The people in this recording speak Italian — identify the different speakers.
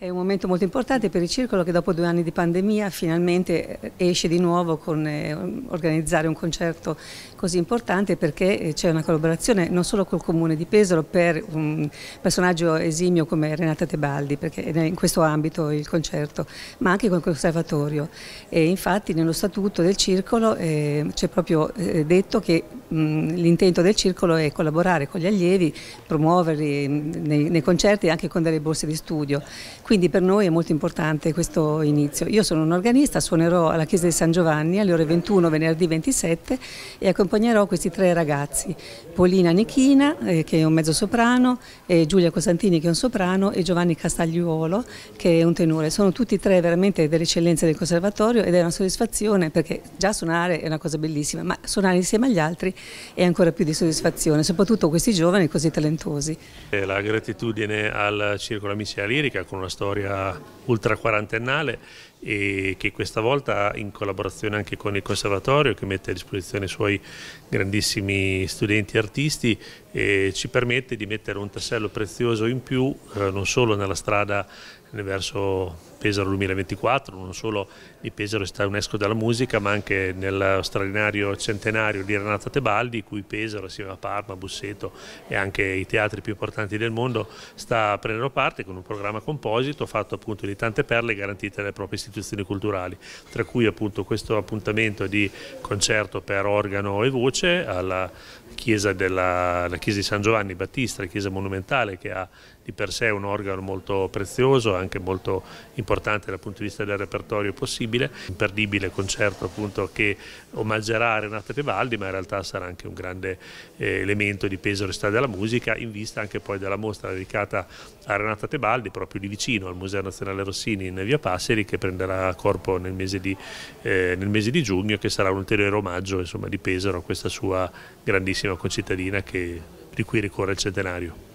Speaker 1: È un momento molto importante per il circolo che dopo due anni di pandemia finalmente eh, esce di nuovo con eh, organizzare un concerto così importante perché eh, c'è una collaborazione non solo col comune di Pesaro per un personaggio esimio come Renata Tebaldi perché è in questo ambito il concerto ma anche con il conservatorio e infatti nello statuto del circolo eh, c'è proprio eh, detto che l'intento del circolo è collaborare con gli allievi, promuoverli nei, nei, concerti anche con delle borse di studio, quindi per noi è molto importante questo inizio. Io sono un organista, suonerò alla chiesa di San Giovanni alle ore 21 venerdì 27 e accompagnerò questi tre ragazzi, Polina Nichina eh, che è un mezzo soprano, eh, Giulia Costantini che è un soprano e Giovanni Castagliuolo che è un tenore. Sono tutti e tre veramente delle eccellenze del conservatorio ed è una soddisfazione perché già suonare è una cosa bellissima, ma suonare insieme agli altri e ancora più di soddisfazione, soprattutto questi giovani così talentuosi.
Speaker 2: Eh, la gratitudine al Circolo Amici della Lirica con una storia ultra quarantennale e che questa volta in collaborazione anche con il Conservatorio che mette a disposizione i suoi grandissimi studenti e artisti eh, ci permette di mettere un tassello prezioso in più eh, non solo nella strada verso Pesaro 2024, non solo di Pesaro città UNESCO della musica, ma anche nel straordinario centenario di Renata Tebaldi, cui Pesaro assieme a Parma, Busseto e anche i teatri più importanti del mondo sta prendendo parte con un programma composito fatto appunto di tante perle garantite dalle proprie istituzioni istituzioni culturali, tra cui appunto questo appuntamento di concerto per organo e voce alla chiesa, della, chiesa di San Giovanni Battista, la chiesa monumentale che ha di per sé un organo molto prezioso, anche molto importante dal punto di vista del repertorio possibile, imperdibile concerto appunto che omaggerà Renata Tebaldi, ma in realtà sarà anche un grande eh, elemento di peso restare della musica in vista anche poi della mostra dedicata a Renata Tebaldi proprio di vicino al Museo Nazionale Rossini in Via Passeri che prende prenderà corpo nel mese di, eh, nel mese di giugno che sarà un ulteriore omaggio insomma, di Pesaro a questa sua grandissima concittadina che, di cui ricorre il centenario.